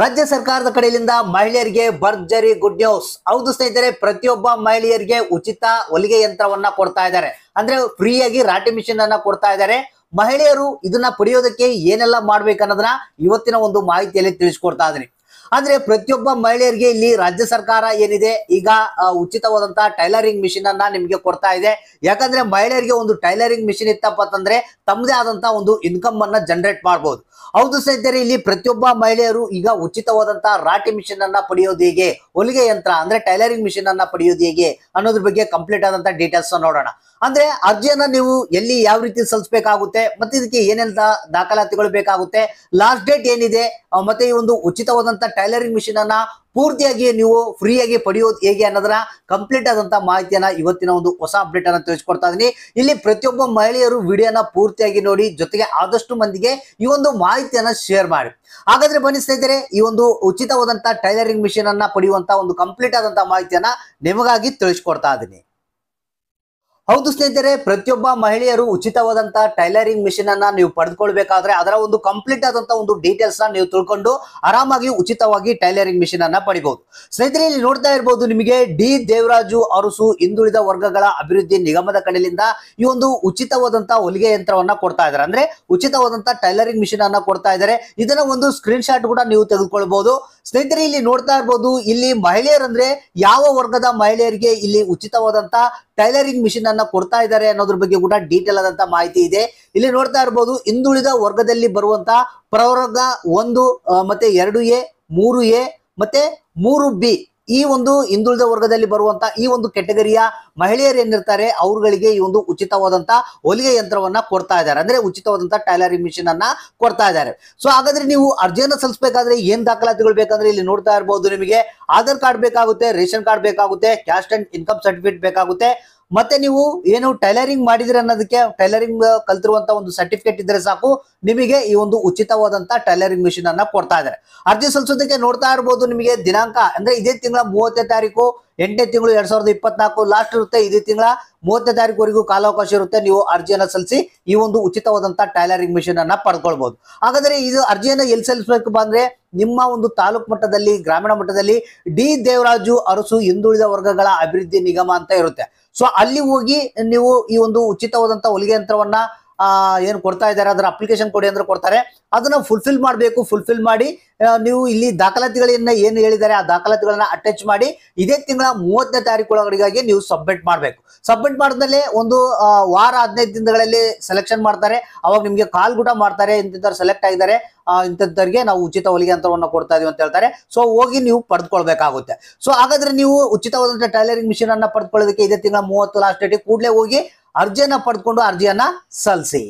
ರಾಜ್ಯ ಸರ್ಕಾರದ ಕಡೆಯಿಂದ ಮಹಿಳೆಯರಿಗೆ ಭರ್ಜರಿ ಗುಡ್ ನ್ಯೂಸ್ ಹೌದು ಸ್ನೇಹಿತರೆ ಪ್ರತಿಯೊಬ್ಬ ಮಹಿಳೆಯರಿಗೆ ಉಚಿತ ಹೊಲಿಗೆ ಯಂತ್ರವನ್ನ ಕೊಡ್ತಾ ಇದ್ದಾರೆ ಅಂದ್ರೆ ಫ್ರೀಯಾಗಿ ರಾಟಿ ಮಿಷಿನ್ ಅನ್ನ ಕೊಡ್ತಾ ಇದ್ದಾರೆ ಮಹಿಳೆಯರು ಇದನ್ನ ಪಡೆಯೋದಕ್ಕೆ ಏನೆಲ್ಲ ಮಾಡ್ಬೇಕನ್ನೋದನ್ನ ಇವತ್ತಿನ ಒಂದು ಮಾಹಿತಿಯಲ್ಲಿ ತಿಳಿಸ್ಕೊಡ್ತಾ ಇದ್ರಿ ಅಂದ್ರೆ ಪ್ರತಿಯೊಬ್ಬ ಮಹಿಳೆಯರಿಗೆ ಇಲ್ಲಿ ರಾಜ್ಯ ಸರ್ಕಾರ ಏನಿದೆ ಈಗ ಉಚಿತವಾದಂತಹ ಟೈಲರಿಂಗ್ ಮಿಷಿನ್ ಅನ್ನ ನಿಮ್ಗೆ ಕೊಡ್ತಾ ಇದೆ ಯಾಕಂದ್ರೆ ಮಹಿಳೆಯರಿಗೆ ಒಂದು ಟೈಲರಿಂಗ್ ಮಿಷಿನ್ ಇತ್ತಪ್ಪ ಅಂತಂದ್ರೆ ತಮ್ಮದೇ ಆದಂತಹ ಒಂದು ಇನ್ಕಮ್ ಅನ್ನ ಜನರೇಟ್ ಮಾಡಬಹುದು ಹೌದು ಸ್ನೇಹಿತರೆ ಇಲ್ಲಿ ಪ್ರತಿಯೊಬ್ಬ ಮಹಿಳೆಯರು ಈಗ ಉಚಿತವಾದಂತಹ ರಾಟಿ ಮಿಷಿನ್ ಅನ್ನ ಪಡೆಯೋದು ಹೇಗೆ ಹೊಲಿಗೆ ಯಂತ್ರ ಅಂದ್ರೆ ಟೈಲರಿಂಗ್ ಮಿಷಿನ್ ಅನ್ನ ಪಡೆಯೋದು ಹೇಗೆ ಅನ್ನೋದ್ರ ಬಗ್ಗೆ ಕಂಪ್ಲೀಟ್ ಆದಂತಹ ಡೀಟೇಲ್ಸ್ ನೋಡೋಣ ಅಂದ್ರೆ ಅರ್ಜಿಯನ್ನ ನೀವು ಎಲ್ಲಿ ಯಾವ ರೀತಿ ಸಲ್ಲಿಸಬೇಕಾಗುತ್ತೆ ಮತ್ತೆ ಇದಕ್ಕೆ ಏನೆಲ್ಲ ದಾಖಲಾತಿಗಳು ಬೇಕಾಗುತ್ತೆ ಲಾಸ್ಟ್ ಡೇಟ್ ಏನಿದೆ ಮತ್ತೆ ಈ ಒಂದು ಉಚಿತವಾದಂತಹ ಟೈಲರಿಂಗ್ ಮಿಷಿನ್ ಅನ್ನ ಪೂರ್ತಿಯಾಗಿ ನೀವು ಫ್ರೀಯಾಗಿ ಪಡೆಯೋದು ಹೇಗೆ ಅನ್ನೋದನ್ನ ಕಂಪ್ಲೀಟ್ ಆದಂತ ಮಾಹಿತಿಯನ್ನ ಇವತ್ತಿನ ಒಂದು ಹೊಸ ಅಪ್ಡೇಟ್ ಅನ್ನ ತಿಳಿಸ್ಕೊಡ್ತಾ ಇದೀನಿ ಇಲ್ಲಿ ಪ್ರತಿಯೊಬ್ಬ ಮಹಿಳೆಯರು ವಿಡಿಯೋನ ಪೂರ್ತಿಯಾಗಿ ನೋಡಿ ಜೊತೆಗೆ ಆದಷ್ಟು ಮಂದಿಗೆ ಈ ಒಂದು ಮಾಹಿತಿಯನ್ನ ಶೇರ್ ಮಾಡಿ ಹಾಗಾದ್ರೆ ಬನ್ನಿ ಸ್ನೇಹಿತರೆ ಈ ಒಂದು ಉಚಿತವಾದಂತಹ ಟೈಲರಿಂಗ್ ಮಿಷಿನ್ ಅನ್ನ ಪಡೆಯುವಂತ ಒಂದು ಕಂಪ್ಲೀಟ್ ಆದಂತಹ ಮಾಹಿತಿಯನ್ನ ನಿಮಗಾಗಿ ತಿಳಿಸ್ಕೊಡ್ತಾ ಇದೀನಿ ಹೌದು ಸ್ನೇಹಿತರೆ ಪ್ರತಿಯೊಬ್ಬ ಮಹಿಳೆಯರು ಉಚಿತವಾದಂತಹ ಟೈಲರಿಂಗ್ ಮಿಷಿನ್ ಅನ್ನ ನೀವು ಪಡೆದುಕೊಳ್ಬೇಕಾದ್ರೆ ಅದರ ಒಂದು ಕಂಪ್ಲೀಟ್ ಆದಂತಹ ಒಂದು ಡೀಟೇಲ್ಸ್ ನ ನೀವು ತಿಳ್ಕೊಂಡು ಆರಾಮಾಗಿ ಉಚಿತವಾಗಿ ಟೈಲರಿಂಗ್ ಮಿಷಿನ್ ಅನ್ನ ಪಡಿಬಹುದು ಸ್ನೇಹಿತರೆ ಇಲ್ಲಿ ನೋಡ್ತಾ ಇರಬಹುದು ನಿಮಗೆ ಡಿ ದೇವರಾಜು ಅರಸು ಹಿಂದುಳಿದ ವರ್ಗಗಳ ಅಭಿವೃದ್ಧಿ ನಿಗಮದ ಕಡೆಯಿಂದ ಈ ಒಂದು ಉಚಿತವಾದಂತಹ ಹೊಲಿಗೆ ಯಂತ್ರವನ್ನ ಕೊಡ್ತಾ ಇದ್ದಾರೆ ಅಂದ್ರೆ ಉಚಿತವಾದಂತಹ ಟೈಲರಿಂಗ್ ಮಿಷಿನ್ ಅನ್ನ ಕೊಡ್ತಾ ಇದ್ದಾರೆ ಇದನ್ನ ಒಂದು ಸ್ಕ್ರೀನ್ ಶಾಟ್ ಕೂಡ ನೀವು ತೆಗೆದುಕೊಳ್ಬಹುದು ಸ್ನೇಹಿತರೆ ಇಲ್ಲಿ ನೋಡ್ತಾ ಇರಬಹುದು ಇಲ್ಲಿ ಮಹಿಳೆಯರಂದ್ರೆ ಯಾವ ವರ್ಗದ ಮಹಿಳೆಯರಿಗೆ ಇಲ್ಲಿ ಉಚಿತವಾದಂತಹ ಟೈಲರಿಂಗ್ ಮಿಷಿನ್ ಕೊಡ್ತಾ ಇದ್ದಾರೆ ಅನ್ನೋದ್ರ ಬಗ್ಗೆ ಕೂಡ ಡೀಟೇಲ್ ಆದಂತ ಮಾಹಿತಿ ಇದೆ ಇಲ್ಲಿ ನೋಡ್ತಾ ಇರಬಹುದು ಹಿಂದುಳಿದ ವರ್ಗದಲ್ಲಿ ಬರುವಂತ ಪ್ರವರ್ಗ ಒಂದು ಮತ್ತೆ ಎರಡು ಎ ಮೂರು ಎ ಮತ್ತೆ ಮೂರು ಬಿ ಈ ಒಂದು ಹಿಂದುಳಿದ ವರ್ಗದಲ್ಲಿ ಬರುವಂತ ಈ ಒಂದು ಕೆಟಗರಿಯ ಮಹಿಳೆಯರು ಏನಿರ್ತಾರೆ ಅವ್ರುಗಳಿಗೆ ಈ ಒಂದು ಉಚಿತವಾದಂತ ಹೊಲಿಗೆ ಯಂತ್ರವನ್ನ ಕೊಡ್ತಾ ಇದ್ದಾರೆ ಅಂದ್ರೆ ಉಚಿತವಾದಂತ ಟೈಲರಿಂಗ್ ಮಿಷಿನ್ ಅನ್ನ ಕೊಡ್ತಾ ಇದ್ದಾರೆ ಸೊ ಹಾಗಾದ್ರೆ ನೀವು ಅರ್ಜಿಯನ್ನ ಸಲ್ಲಿಸಬೇಕಾದ್ರೆ ಏನ್ ದಾಖಲಾತಿಗಳು ಬೇಕಂದ್ರೆ ಇಲ್ಲಿ ನೋಡ್ತಾ ಇರಬಹುದು ನಿಮಗೆ ಆಧಾರ್ ಕಾರ್ಡ್ ಬೇಕಾಗುತ್ತೆ ರೇಷನ್ ಕಾರ್ಡ್ ಬೇಕಾಗುತ್ತೆ ಕ್ಯಾಶ್ ಅಂಡ್ ಇನ್ಕಮ್ ಸರ್ಟಿಫಿಕೇಟ್ ಬೇಕಾಗುತ್ತೆ ಮತ್ತೆ ನೀವು ಏನು ಟೈಲರಿಂಗ್ ಮಾಡಿದಿರ ಅನ್ನೋದಕ್ಕೆ ಟೈಲರಿಂಗ್ ಕಲ್ತಿರುವಂತ ಒಂದು ಸರ್ಟಿಫಿಕೇಟ್ ಇದ್ರೆ ಸಾಕು ನಿಮಗೆ ಈ ಒಂದು ಉಚಿತವಾದಂತ ಟೈಲರಿಂಗ್ ಮಿಷಿನ್ ಅನ್ನ ಕೊಡ್ತಾ ಇದ್ದಾರೆ ಅರ್ಜಿ ಸಲ್ಲಿಸೋದಕ್ಕೆ ನೋಡ್ತಾ ಇರ್ಬೋದು ನಿಮಗೆ ದಿನಾಂಕ ಅಂದ್ರೆ ಇದೇ ತಿಂಗಳ ಮೂವತ್ತೇ ತಾರೀಕು ಎಂಟನೇ ತಿಂಗಳು ಎರಡ್ ಸಾವಿರದ ಇಪ್ಪತ್ನಾಲ್ಕು ಲಾಸ್ಟ್ ಇರುತ್ತೆ ಇದೇ ತಿಂಗಳ ಮೂವತ್ತನೇ ತಾರೀಕುವರೆಗೂ ಕಾಲಾವಕಾಶ ಇರುತ್ತೆ ನೀವು ಅರ್ಜಿಯನ್ನು ಸಲ್ಲಿಸಿ ಈ ಒಂದು ಉಚಿತವಾದಂತಹ ಟೈಲರಿಂಗ್ ಮಿಷಿನ್ ಅನ್ನ ಪಡ್ಕೊಳ್ಬಹುದು ಹಾಗಾದ್ರೆ ಇದು ಅರ್ಜಿಯನ್ನು ಎಲ್ಲಿ ಸಲ್ಲಿಸಬೇಕು ಬಂದ್ರೆ ನಿಮ್ಮ ಒಂದು ತಾಲೂಕ್ ಮಟ್ಟದಲ್ಲಿ ಗ್ರಾಮೀಣ ಮಟ್ಟದಲ್ಲಿ ಡಿ ದೇವರಾಜು ಅರಸು ಹಿಂದುಳಿದ ವರ್ಗಗಳ ಅಭಿವೃದ್ಧಿ ನಿಗಮ ಅಂತ ಇರುತ್ತೆ ಸೊ ಅಲ್ಲಿ ಹೋಗಿ ನೀವು ಈ ಒಂದು ಉಚಿತವಾದಂತಹ ಹೊಲಿಗೆ ಯಂತ್ರವನ್ನ ಏನು ಕೊಡ್ತಾ ಇದ್ದಾರೆ ಅದರ ಅಪ್ಲಿಕೇಶನ್ ಕೊಡಿ ಅಂದ್ರೆ ಕೊಡ್ತಾರೆ ಅದನ್ನ ಫುಲ್ಫಿಲ್ ಮಾಡಬೇಕು ಫುಲ್ಫಿಲ್ ಮಾಡಿ ನೀವು ಇಲ್ಲಿ ದಾಖಲಾತಿಗಳನ್ನ ಏನು ಹೇಳಿದ್ದಾರೆ ಆ ದಾಖಲಾತಿಗಳನ್ನ ಅಟ್ಯಾಚ್ ಮಾಡಿ ಇದೇ ತಿಂಗಳ ಮೂವತ್ತನೇ ತಾರೀಕು ಒಳಗಡೆಗಾಗಿ ನೀವು ಸಬ್ಮಿಟ್ ಮಾಡಬೇಕು ಸಬ್ಮಿಟ್ ಮಾಡಿದ್ಮೇಲೆ ಒಂದು ವಾರ ಹದಿನೈದು ದಿನಗಳಲ್ಲಿ ಸೆಲೆಕ್ಷನ್ ಮಾಡ್ತಾರೆ ಅವಾಗ ನಿಮಗೆ ಕಾಲ್ ಕೂಡ ಮಾಡ್ತಾರೆ ಇಂಥವ್ರು ಸೆಲೆಕ್ಟ್ ಆಗಿದ್ದಾರೆ ಇಂಥದ್ದರಿಗೆ ನಾವು ಉಚಿತ ಹೊಲಿಗೆ ಅಂತರವನ್ನು ಕೊಡ್ತಾ ಇದೀವಿ ಅಂತ ಹೇಳ್ತಾರೆ ಸೊ ಹೋಗಿ ನೀವು ಪಡೆದುಕೊಳ್ಬೇಕಾಗುತ್ತೆ ಸೊ ಹಾಗಾದ್ರೆ ನೀವು ಉಚಿತವಾದಂತಹ ಟೈಲರಿಂಗ್ ಮಿಷಿನ್ ಅನ್ನ ಪಡೆದುಕೊಳ್ಳೋದಕ್ಕೆ ಇದೇ ತಿಂಗಳ ಮೂವತ್ತು ಲಾಸ್ಟ್ ಡೇಟ್ ಕೂಡಲೇ ಹೋಗಿ ಅರ್ಜಿಯನ್ನು ಪಡ್ಕೊಂಡು ಅರ್ಜಿಯನ್ನು ಸಲ್ಲಿಸಿ